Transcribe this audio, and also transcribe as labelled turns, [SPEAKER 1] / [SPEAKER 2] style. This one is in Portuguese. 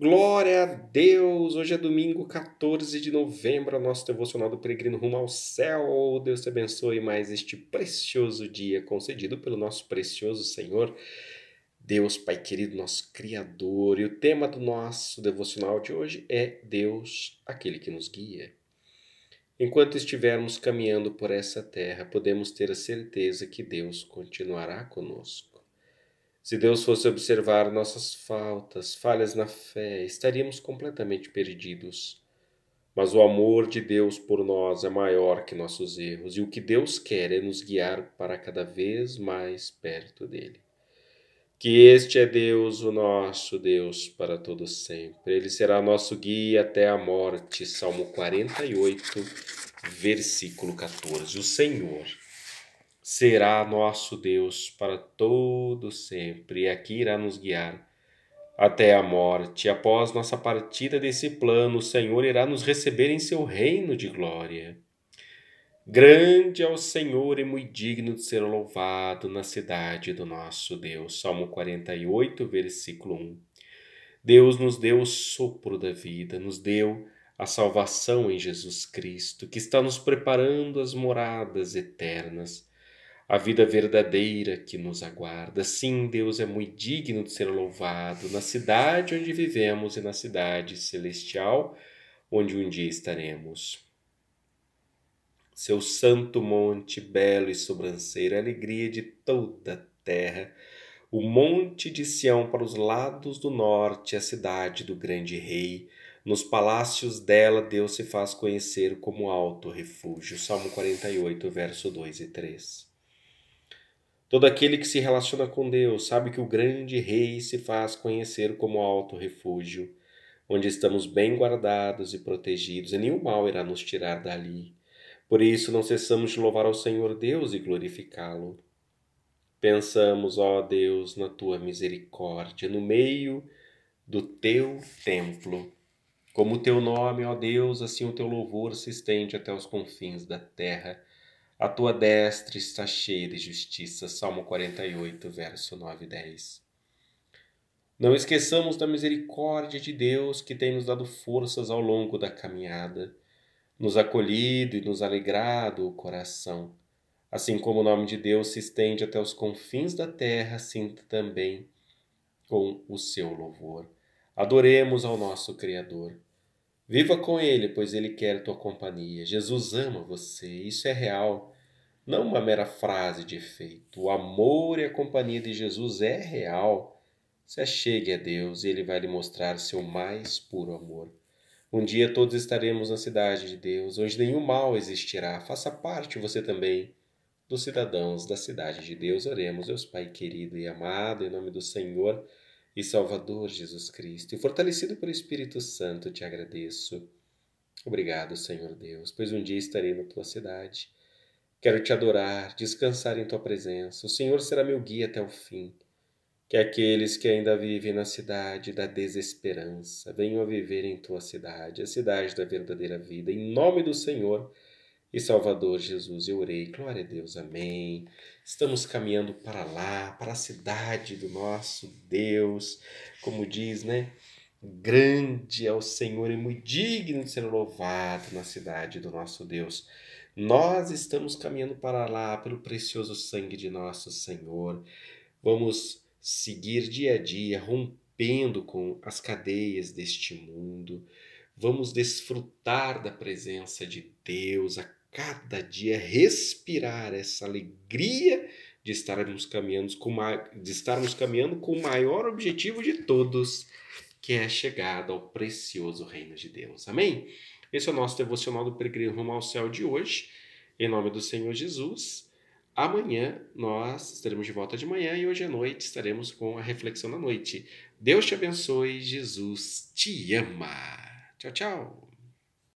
[SPEAKER 1] Glória a Deus! Hoje é domingo 14 de novembro, nosso devocional do Peregrino Rumo ao Céu. Deus te abençoe mais este precioso dia concedido pelo nosso precioso Senhor, Deus Pai querido, nosso Criador. E o tema do nosso devocional de hoje é Deus, aquele que nos guia. Enquanto estivermos caminhando por essa terra, podemos ter a certeza que Deus continuará conosco. Se Deus fosse observar nossas faltas, falhas na fé, estaríamos completamente perdidos. Mas o amor de Deus por nós é maior que nossos erros, e o que Deus quer é nos guiar para cada vez mais perto dele. Que este é Deus, o nosso Deus, para todo sempre. Ele será nosso guia até a morte. Salmo 48, versículo 14. O Senhor será nosso Deus para todo sempre, e aqui irá nos guiar até a morte. Após nossa partida desse plano, o Senhor irá nos receber em seu reino de glória. Grande é o Senhor e muito digno de ser louvado na cidade do nosso Deus. Salmo 48, versículo 1. Deus nos deu o sopro da vida, nos deu a salvação em Jesus Cristo, que está nos preparando as moradas eternas a vida verdadeira que nos aguarda. Sim, Deus é muito digno de ser louvado na cidade onde vivemos e na cidade celestial onde um dia estaremos. Seu santo monte, belo e sobranceiro, a alegria de toda a terra, o monte de Sião para os lados do norte, a cidade do grande rei. Nos palácios dela, Deus se faz conhecer como alto refúgio. Salmo 48, verso 2 e 3. Todo aquele que se relaciona com Deus sabe que o grande Rei se faz conhecer como alto refúgio, onde estamos bem guardados e protegidos, e nenhum mal irá nos tirar dali. Por isso não cessamos de louvar ao Senhor Deus e glorificá-lo. Pensamos, ó Deus, na tua misericórdia, no meio do teu templo. Como o teu nome, ó Deus, assim o teu louvor se estende até os confins da terra a tua destra está cheia de justiça. Salmo 48, verso 9 e 10. Não esqueçamos da misericórdia de Deus que tem nos dado forças ao longo da caminhada, nos acolhido e nos alegrado o coração. Assim como o nome de Deus se estende até os confins da terra, sinta assim também com o seu louvor. Adoremos ao nosso Criador. Viva com ele, pois ele quer tua companhia. Jesus ama você, isso é real. Não uma mera frase de efeito. O amor e a companhia de Jesus é real. Se achegue a Deus e ele vai lhe mostrar seu mais puro amor. Um dia todos estaremos na cidade de Deus, onde nenhum mal existirá. Faça parte você também dos cidadãos da cidade de Deus. Oremos, Deus Pai querido e amado, em nome do Senhor e Salvador Jesus Cristo, e fortalecido pelo Espírito Santo, te agradeço. Obrigado, Senhor Deus, pois um dia estarei na tua cidade. Quero te adorar, descansar em tua presença. O Senhor será meu guia até o fim. Que aqueles que ainda vivem na cidade da desesperança venham a viver em tua cidade, a cidade da verdadeira vida. Em nome do Senhor, e Salvador Jesus. Eu orei, glória a Deus, amém. Estamos caminhando para lá, para a cidade do nosso Deus, como diz, né? Grande é o Senhor e muito digno de ser louvado na cidade do nosso Deus. Nós estamos caminhando para lá pelo precioso sangue de nosso Senhor. Vamos seguir dia a dia, rompendo com as cadeias deste mundo. Vamos desfrutar da presença de Deus a cada dia respirar essa alegria de estarmos caminhando com de estarmos caminhando com o maior objetivo de todos, que é a chegada ao precioso reino de Deus. Amém? Esse é o nosso devocional do peregrino rumo ao céu de hoje. Em nome do Senhor Jesus. Amanhã nós estaremos de volta de manhã e hoje à noite estaremos com a reflexão da noite. Deus te abençoe, Jesus te ama. Tchau, tchau.